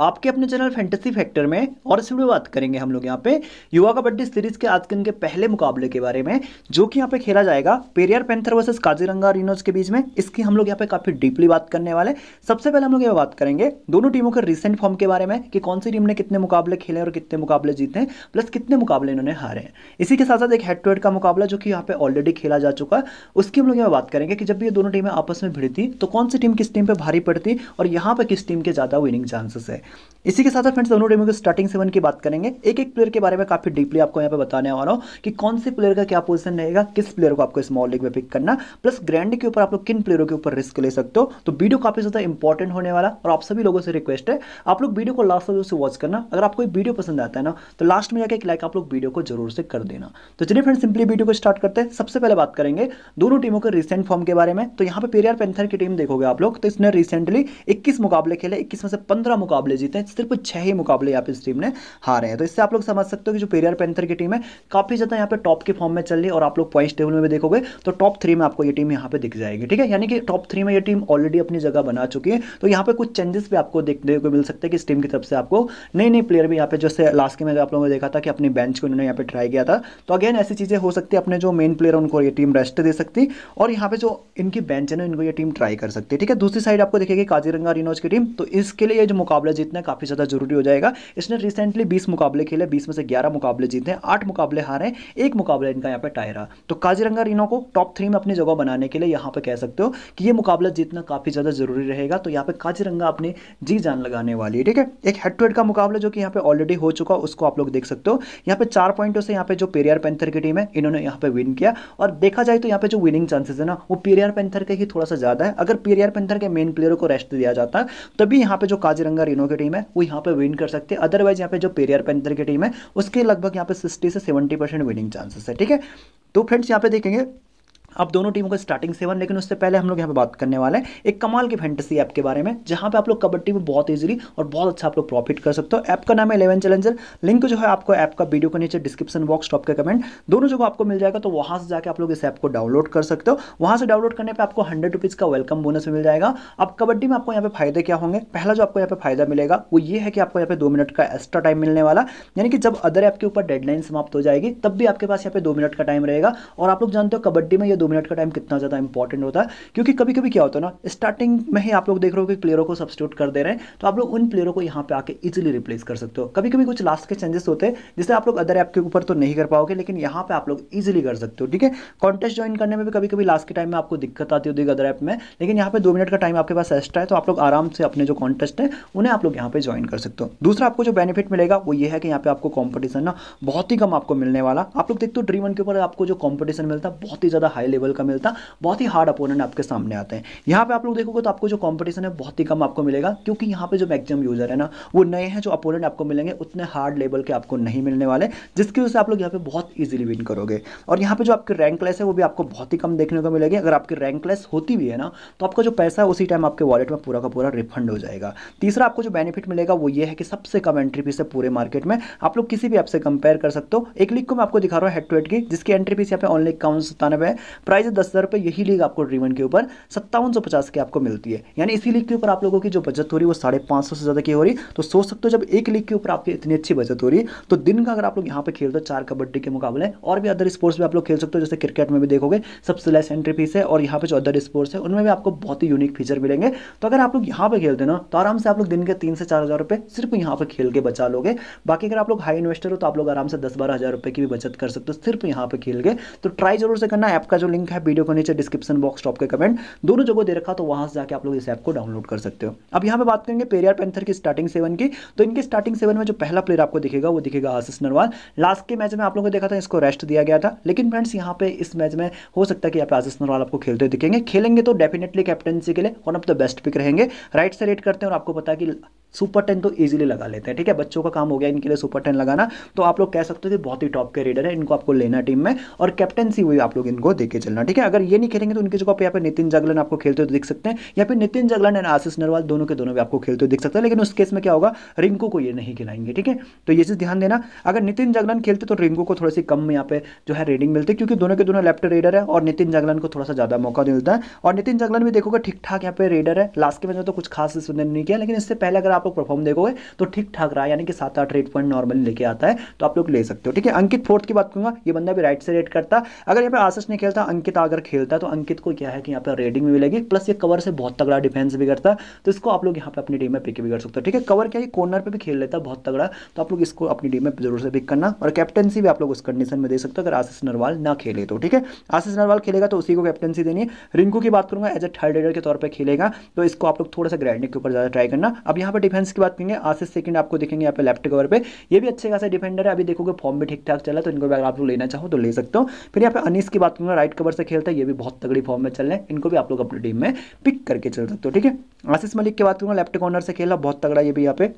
आपके अपने channel fantasy factor में और इसमें बात करेंगे हम लोग यहाँ पे युवा कबड्डी सीरीज के आज के पहले मुकाबले के बारे में जो कि यहाँ पे खेला जाएगा Periyar panthers versus Kaziranga rhinos के बीच में इसकी हम लोग यहाँ पे काफी डीपली बात करने वाले सबसे पहले हम लोग ये बात करेंगे दोनों टीमों के रिसेंट फॉर्म के बारे में कि कौन सी टीम ने कितने मुकाबले खेले और कितने मुकाबले जीते हैं प्लस कितने मुकाबले इन्होंने हारे हैं इसी के साथ साथ एक हेड टू हेड का मुकाबला जो कि यहाँ पे ऑलरेडी खेला जा चुका है उसकी हम लोग यहाँ बात करेंगे कि जब ये दोनों टीमें आपस में भिड़ती तो कौन सी टीम किस टीम पर भारी पड़ती और यहाँ पर किस टीम के ज़्यादा विनिंग चांसेस है इसी के साथ साथ फ्रेंड्स दोनों टीमों के स्टार्टिंग सेवन की बात करेंगे एक एक प्लेयर के बारे में काफी डीपली आपको यहाँ पे बताने वाला हूँ कि कौन से प्लेयर का क्या पोजीशन रहेगा किस प्लेयर को आपको स्मॉल लीग में पिक करना प्लस ग्रैंड के ऊपर आप लोग किन प्लेयरों के ऊपर रिस्क ले सकते हो तो वीडियो काफी ज्यादा इंपॉर्टेंट होने वाला और आप सभी लोगों से रिक्वेस्ट है आप लोग वीडियो को लास्ट से वॉच करना अगर आपको वीडियो पसंद आता है ना तो लास्ट में जाकर एक लाइक आप लोग वीडियो को जरूर से कर देना तो चलिए फ्रेंड सिंपली वीडियो को स्टार्ट करते हैं सबसे पहले बात करेंगे दोनों टीमों के रिसेंट फॉर्म के बारे में तो यहाँ पे पेरियर पेंथर की टीम देखोगे आप लोग तो इसने रिसेंटली इक्कीस मुकाबले खेले इक्कीस में से पंद्रह मुकाबले मुकाबले जीते हैं सिर्फ छह ही मुकाबले यहाँ पे इस टीम ने हारे हैं तो इससे आप लोग समझ सकते हो कि जो पेरियर पेंथर की टीम है काफ़ी ज़्यादा यहाँ पे टॉप के फॉर्म में चल रही है और आप लोग पॉइंट टेबल में भी देखोगे तो टॉप थ्री में आपको ये टीम यहाँ पे दिख जाएगी ठीक है यानी कि टॉप थ्री में ये टीम ऑलरेडी अपनी जगह बना चुकी है तो यहाँ पे कुछ चेंजेस भी आपको देखने को मिल सकते हैं कि इस टीम की तरफ से आपको नई नई प्लेयर भी यहाँ पे जैसे लास्ट के में आप लोगों ने देखा था कि अपनी बेंच को इन्होंने यहाँ पे ट्राई किया था तो अगेन ऐसी चीज़ें हो सकती है अपने जो मेन प्लेयर उनको ये टीम रेस्ट दे सकती और यहाँ पे जो इनकी बेंच है ना इनको ये टीम ट्राई कर सकती है ठीक है दूसरी साइड आपको देखेगी काजीरंगा रिनोज की टीम तो इसके लिए जो मुकाबला जीतना काफ़ी ज़्यादा जरूरी हो जाएगा इसने रिसेंटली बीस मुकाबले खेले बीस में से ग्यारह मुकाबले जीते हैं आठ मुकाबले हारे हैं एक मुकाबला इनका यहाँ पर टाई रहा तो काजीरंगा रिनो को टॉप थ्री में अपनी जगह बनाने के लिए यहाँ पर कह सकते हो कि ये मुकाबला जीतना काफ़ी ज़्यादा जरूरी रहेगा तो यहाँ पर काजीरंगा अपनी जी जान लगाने वाली है ठीक है एक हेड टू हेड का मुकाबला जो कि यहाँ पे ऑलरेडी हो चुका उसको आप लोग देख सकते हो यहाँ पे चार पॉइंटों से यहाँ पे जो पेरियर पेंथर की टीम है इन्होंने यहाँ पे विन किया और देखा जाए तो यहाँ पे जो विनिंग चांसेस है ना वो पेरियर पेंथर के ही थोड़ा सा ज़्यादा है अगर पेरियर पेंथर के मेन प्लेयर को रेस्ट दिया जाता तभी यहाँ पे जो काजीरंगा रिनो के टीम है वो यहाँ पे विन कर सकते है अदरवाइज यहाँ पे जो पेरियर पेंथर की टीम है उसके लगभग यहाँ पे सिक्सटी से सेवेंटी परसेंट विनिंग चांसेस है ठीक है तो फ्रेंड्स यहाँ पे देखेंगे अब दोनों टीमों का स्टार्टिंग सेवन लेकिन उससे पहले हम लोग यहाँ पे बात करने वाले हैं एक कमाल की फैंटेसी ऐप के बारे में जहाँ पे आप लोग कबड्डी में बहुत इजीली और बहुत अच्छा आप लोग प्रॉफिट कर सकते हो ऐप का नाम है इलेवन चैलेंजर लिंक जो है आपको ऐप का वीडियो के नीचे डिस्क्रिप्शन बॉक्स टॉप का कमेंट दोनों जगह आपको मिल जाएगा तो वहाँ से जाकर आप लोग इस ऐप को डाउनलोड कर सकते हो वहाँ से डाउनलोड करने पर आपको हंड्रेड रुपीज़ का वेलकम बोनस मिल जाएगा अब कबड्डी में आपको यहाँ पे फायदे क्या होंगे पहला जो आपको यहाँ पे फायदा मिलेगा वो ये है कि आपको यहाँ पे दो मिनट का एक्स्ट्रा टाइम मिलने वाला यानी कि जब अदर ऐप के ऊपर डेडलाइन समाप्त हो जाएगी तब भी आपके पास यहाँ पे दो मिनट का टाइम रहेगा और आप लोग जानते हो कबड्डी में ये दो मिनट का टाइम कितना ज़्यादा इंपॉर्टेंट होता है क्योंकि कभी कभी क्या होता है ना स्टार्टिंग में ही आप लोग देख रहे हो कि प्लेयरों को सब्सिट्यूट कर दे रहे हैं तो आप लोग उन प्लेयरों को यहाँ पे आके इजिली रिप्लेस कर सकते हो कभी कभी कुछ लास्ट के चेंजेस होते हैं जिससे आप लोग अदर ऐप के ऊपर तो नहीं कर पाओगे लेकिन यहाँ पे आप लोग इजिली कर सकते हो ठीक है कॉन्टेस्ट ज्वाइन करने में भी कभी कभी लास्ट के टाइम में आपको दिक्कत आती होती है अदर ऐप में लेकिन यहाँ पे दो मिनट का टाइम आपके पास एक्स्ट्रा है तो आप लोग आराम से अपने जो कॉन्टेस्ट है उन्हें आप लोग यहाँ पे ज्वाइन कर सकते हो दूसरा आपको जो बेनिफिट मिलेगा वो ये है कि यहाँ पे आपको कॉम्पिटिशन ना बहुत ही कम आपको मिलने वाला आप लोग देखते हो ड्रीम वन के ऊपर आपको जो कॉम्पिटिशन मिलता है बहुत ही ज़्यादा हाई हाई लेवल का मिलता बहुत ही हार्ड अपोनेंट आपके सामने आते हैं यहाँ पे आप लोग देखोगे तो आपको जो कॉम्पिटिशन है बहुत ही कम आपको मिलेगा क्योंकि यहाँ पे जो मैक्सिमम यूजर है ना वो नए हैं जो अपोनेंट आपको मिलेंगे उतने हार्ड लेवल के आपको नहीं मिलने वाले जिसकी वजह से आप लोग यहाँ पे बहुत ईजिली विन करोगे और यहाँ पे जो आपकी रैंक लेस है वो भी आपको बहुत ही कम देखने को मिलेगी अगर आपकी रैंक लेस होती भी है ना तो आपका जो पैसा है उसी टाइम आपके वॉलेट में पूरा का पूरा रिफंड हो जाएगा तीसरा आपको जो बेनिफिट मिलेगा वो ये है कि सबसे कम एंट्री फीस है पूरे मार्केट में आप लोग किसी भी ऐप से कंपेयर कर सकते हो एक लिंक को मैं आपको दिखा रहा हूँ हेड टू हेड की जिसकी एंट्री फीस यहाँ पे ऑनली इक्यावन सतानवे है प्राइस है दस हज़ार रुपये यही लीग आपको ड्रीमन के ऊपर सत्तावन सौ पचास की आपको मिलती है यानी इसी लीग के ऊपर आप लोगों की जो बचत हो रही है वो साढ़े पाँच सौ से ज़्यादा की हो रही तो सोच सकते हो जब एक लीग के ऊपर आपकी इतनी अच्छी बचत हो रही तो दिन का अगर आप लोग यहाँ पर खेलते हो चार कबड्डी के मुकाबले और भी अदर स्पोर्ट्स भी आप लोग खेल सकते हो जैसे क्रिकेट में भी देखोगे सबसे लेस एंट्री फीस है और यहाँ पर जो अदर स्पोर्ट्स है उनमें भी आपको बहुत ही यूनिक फीचर मिलेंगे तो अगर आप लोग यहाँ पर खेलते ना तो आराम से आप लोग दिन के तीन से चार हज़ार रुपये सिर्फ यहाँ पर खेल के बचा लोगे बाकी अगर आप लोग हाई इन्वेस्टर हो तो आप लोग आराम से दस बारह हज़ार रुपये की भी बचत कर सकते हो सिर्फ यहाँ पर खेल के तो ट्राई जरूर से करना ऐप का लिंक है वीडियो के नीचे डिस्क्रिप्शन बॉक्स टॉप के कमेंट दोनों जगह दे रखा तो वहां से जाकर आप लोग इस ऐप को डाउनलोड कर सकते हो अब यहाँ पे बात करेंगे पेरियर पेंथर की स्टार्टिंग सेवन की तो इनके स्टार्टिंग सेवन में जो पहला प्लेयर आपको दिखेगा वो दिखेगा आशीष नरवाल लास्ट के मैच में आप लोगों को देखा था इसको रेस्ट दिया गया था लेकिन फ्रेंड्स यहाँ पे इस मैच में हो सकता है कि आशीष नरवाल आपको खेलते दिखेंगे खेलेंगे तो डेफिनेटली कैप्टनसी के लिए one of the best pick रहेंगे राइट से रेट करते हैं और आपको पता है कि सुपर टेन तो ईजिली लगा लेते हैं ठीक है बच्चों का काम हो गया इनके लिए सुपर टेन लगाना तो आप लोग कह सकते हो कि बहुत ही टॉप के रीडर है इनको आपको लेना टीम में और कैप्टनसी हुई आप लोग इनको देखे चलना ठीक है अगर ये नहीं खेलेंगे तो उनकी जगह पर यहाँ पर नितिन जगलन आपको खेलते हुए दिख सकते हैं या फिर नितिन जगलन एंड आशीष नरवाल दोनों के दोनों भी आपको खेलते हुए दिख सकते हैं लेकिन उस केस में क्या होगा रिंकू को ये नहीं खिलाएंगे ठीक है तो ये चीज़ ध्यान देना अगर नितिन जगलन खेलते तो रिंकू को थोड़ी सी कम यहाँ पे जो है रेडिंग मिलती है क्योंकि दोनों के दोनों लेफ्ट रेडर है और नितिन जगलन को थोड़ा सा ज़्यादा मौका मिलता है और नितिन जगलन भी देखोगे ठीक ठाक यहाँ पे रेडर है लास्ट के मैच तो कुछ खास नहीं किया लेकिन इससे पहले अगर आप आपको परफॉर्म देखोगे तो ठीक ठाक रहा यानी कि सात आठ रेट पॉइंट नॉर्मली लेके आता है तो आप लोग ले सकते हो ठीक है अंकित फोर्थ की बात करूंगा ये बंदा भी राइट से रेट करता अगर यहाँ पर आशस नहीं खेलता अंकित अगर खेलता तो अंकित को क्या है कि यहाँ पर रेडिंग भी मिलेगी प्लस ये कवर से बहुत तगड़ा डिफेंस भी करता तो इसको आप लोग यहाँ पर अपनी टीम में पिक भी कर सकते हो ठीक है कवर क्या है कॉर्नर पर भी खेल लेता बहुत तगड़ा तो आप लोग इसको अपनी टीम में जरूर से पिक करना और कैप्टनसी भी आप लोग उस कंडीशन में दे सकते हो अगर आशीष नरवाल ना खेले तो ठीक है आशीष नरवाल खेलेगा तो उसी को कैप्टनसी देनी है रिंकू की बात करूंगा एज ए थर्ड रेडर के तौर पर खेलेगा तो इसको आप लोग थोड़ा सा ग्राइंडिंग के ऊपर ज़्यादा ट्राई करना अब यहाँ पर डिफेंस की बात करेंगे आशीष सेकंड आपको देखेंगे यहाँ पे लेफ्ट कवर पे ये भी अच्छे खासा डिफेंडर है अभी देखोगे फॉर्म भी ठीक ठाक चला तो इनको अगर आप लोग लेना चाहो तो ले सकते हो फिर यहाँ पे अनिस की बात करूँगा राइट कवर से खेलता है ये भी बहुत तगड़ी फॉर्म में चल रहे हैं इनको भी आप लोग अपनी टीम में पिक करके चल सकते हो ठीक है आशीष मलिक की बात करूँगा लेफ्ट कॉर्नर से खेला बहुत तगड़ा ये भी यहाँ पे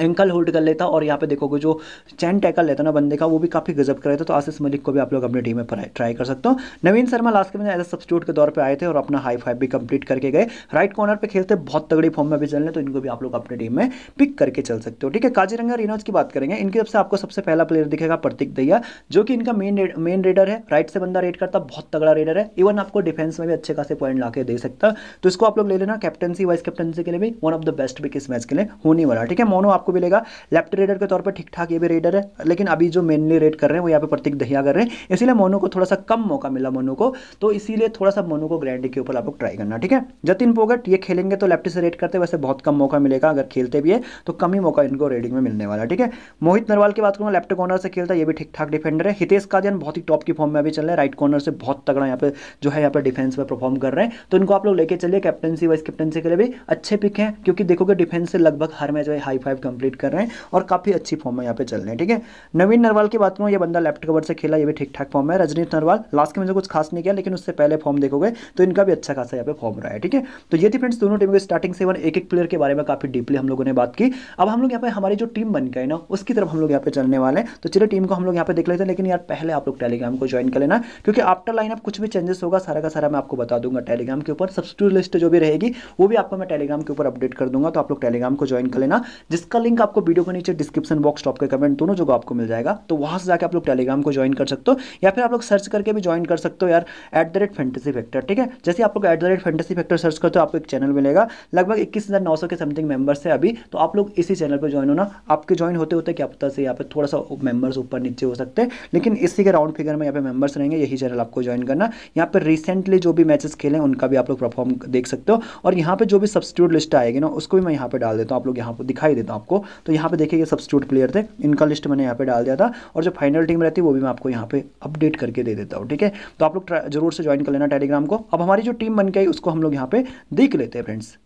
एंकल होल्ड कर लेता और यहाँ पे देखोगे जो चैन टैकल लेता ना बंदे का वो भी काफ़ी गजब कर रहे थे तो आसिस मलिक को भी आप लोग अपनी टीम में ट्राई कर सकते हो नवीन शर्मा लास्ट के में एज ए सब्सिट्यूट के तौर पर आए थे और अपना हाई फाइव भी कंप्लीट करके गए राइट कॉर्नर पर खेलते बहुत तगड़ी फॉर्म में भी चल रहे तो इनको भी आप लोग अपनी टीम में पिक करके चल सकते हो ठीक है काजीरंगा रिनोज की बात करेंगे इनकी सबसे आपको सबसे पहला प्लेयर दिखेगा प्रतीक दैया जो कि इनका मेन मेन रेडर है राइट से बंदा रेड करता बहुत तगड़ा रेडर है इवन आपको डिफेंस में भी अच्छे खासे पॉइंट ला दे सकता तो इसको आप लोग ले लेना कैप्टनसी वाइस कैप्टनसी के लिए भी one of the best pick इस मैच के लिए होने वाला ठीक है मोनो आपको मिलेगा लेफ्ट रेडर के तौर पर ठीक ठाक ये भी रेडर है लेकिन अभी जो मेनली रेड कर रहे हैं वो यहाँ पे प्रतीक दहिया कर रहे हैं इसीलिए मोनो को थोड़ा सा कम मौका मिला मोनो को तो इसीलिए थोड़ा सा मोनो को ग्रैंड के ऊपर आप लोग ट्राई करना ठीक है जतिन पोगट ये खेलेंगे तो लेफ्ट से रेड करते वैसे बहुत कम मौका मिलेगा अगर खेलते भी है तो कम ही मौका इनको रेडिंग में मिलने वाला ठीक है मोहित नरवाल की बात करूँगा लेफ्ट कॉर्नर से खेलता है ये भी ठीक ठाक डिफेंडर है हितेश कादियन बहुत ही टॉप की फॉर्म में अभी चल रहे हैं राइट कॉर्नर से बहुत तगड़ा यहाँ पर जो है यहाँ पर डिफेंस में परफॉर्म कर रहे हैं तो इनको आप लोग लेके चलिए कैप्टनसी वाइस कैप्टनसी के लिए भी अच्छे पिक हैं क्योंकि देखोगे डिफेंस से लगभग हर मैच हाई फाइव कंप्लीट कर रहे हैं और काफ़ी अच्छी फॉर्म में यहाँ पे चल रहे हैं ठीक है नवीन नरवाल की बात करूँ ये बंदा लेफ्ट कवर से खेला ये भी ठीक ठाक फॉर्म है रजनीत नरवाल लास्ट के मैंने कुछ खास नहीं किया लेकिन उससे पहले फॉर्म देखोगे तो इनका भी अच्छा खासा यहाँ पे फॉर्म रहा है ठीक है तो ये थी फ्रेंड्स दोनों टीम के स्टार्टिंग सेवन एक एक प्लेयर के बारे में काफ़ी डीपली हम लोगों ने बात की अब हम लोग यहाँ पे हमारी जो टीम बन गई ना उसकी तरफ हम लोग यहाँ पे चलने वाले हैं तो चलिए टीम को हम लोग यहाँ पे देख लेते हैं लेकिन यार पहले आप लोग टेलीग्राम को ज्वाइन कर लेना क्योंकि आफ्टर लाइन आप कुछ भी चेंजेस होगा सारा का सारा मैं आपको बता दूंगा टेलीग्राम के ऊपर सब्सिट्यूट लिस्ट जो भी रहेगी वो भी आपको मैं टेलीग्राम के ऊपर अपडेट कर दूंगा तो आप लोग टेलीग्राम को ज्वाइन कर लेना जिसका लिंक आपको वीडियो के नीचे डिस्क्रिप्शन बॉक्स टॉप के कमेंट दोनों जगह आपको मिल जाएगा तो वहां से जाकर आप लोग टेलीग्राम को ज्वाइन कर सकते हो या फिर आप लोग सर्च करके भी ज्वाइन कर सकते हो यार at the rate fantasy factor ठीक है जैसे आप लोग at the rate fantasy factor search करते हो आपको एक चैनल मिलेगा लगभग इक्कीस हज़ार नौ सौ के समथिंग मेंबर्स है अभी तो आप लोग इसी चैनल पर ज्वाइन होना आपके ज्वाइन होते होते क्या पता से यहाँ पर थोड़ा सा मेंबर्स ऊपर नीचे हो सकते हैं लेकिन इसी के राउंड फिगर में यहाँ पे मेंबर्स रहेंगे यही चैनल आपको ज्वाइन करना यहाँ पर रिसेंटली जो भी मैचेस खेले उनका भी आप लोग परफॉर्म देख सकते हो और यहाँ पर जो भी सब्सिट्यूट लिस्ट आएगी ना उसको भी मैं यहाँ पर डाल देता हूँ आप लोग यहाँ पर दिखाई देता हूँ आपको तो यहाँ पे देखिए ये सब्सिट्यूट प्लेयर थे इनका लिस्ट मैंने यहाँ पे डाल दिया था और जो फाइनल टीम रहती है वो भी मैं आपको यहाँ पे अपडेट करके दे देता हूँ ठीक है तो आप लोग जरूर से ज्वाइन कर लेना टेलीग्राम को अब हमारी जो टीम बन गई उसको हम लोग यहाँ पे देख लेते हैं फ्रेंड्स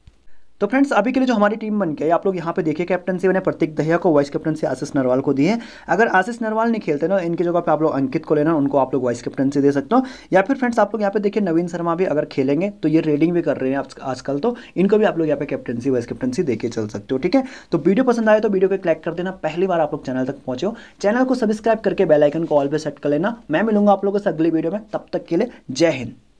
तो फ्रेंड्स अभी के लिए जो हमारी टीम बन है आप लोग यहाँ पे देखिए कैप्टनसी मैंने प्रतीक दहिया को वाइस कैप्टनसी आशीष नरवाल को दी है अगर आशीष नरवाल नहीं खेलते ना इनकी जगह पर आप लोग अंकित को लेना उनको आप लोग वाइस कैप्टनसी दे सकते हो या फिर फ्रेंड्स आप लोग यहाँ पे देखिए नवीन शर्मा भी अगर खेलेंगे तो ये रेडिंग भी कर रहे हैं आजकल तो इनको भी आप लोग यहाँ पे कैप्टनसी वाइस कैप्टनसी देके चल सकते हो ठीक है तो वीडियो पसंद आए तो वीडियो को क्लिक कर देना पहली बार आप लोग चैनल तक पहुंचे हो चैनल को सब्सक्राइब करके बेलाइकन को ऑल पर सेट कर लेना मैं मिलूंगा आप लोगों से अगली वीडियो में तब तक के लिए जय हिंद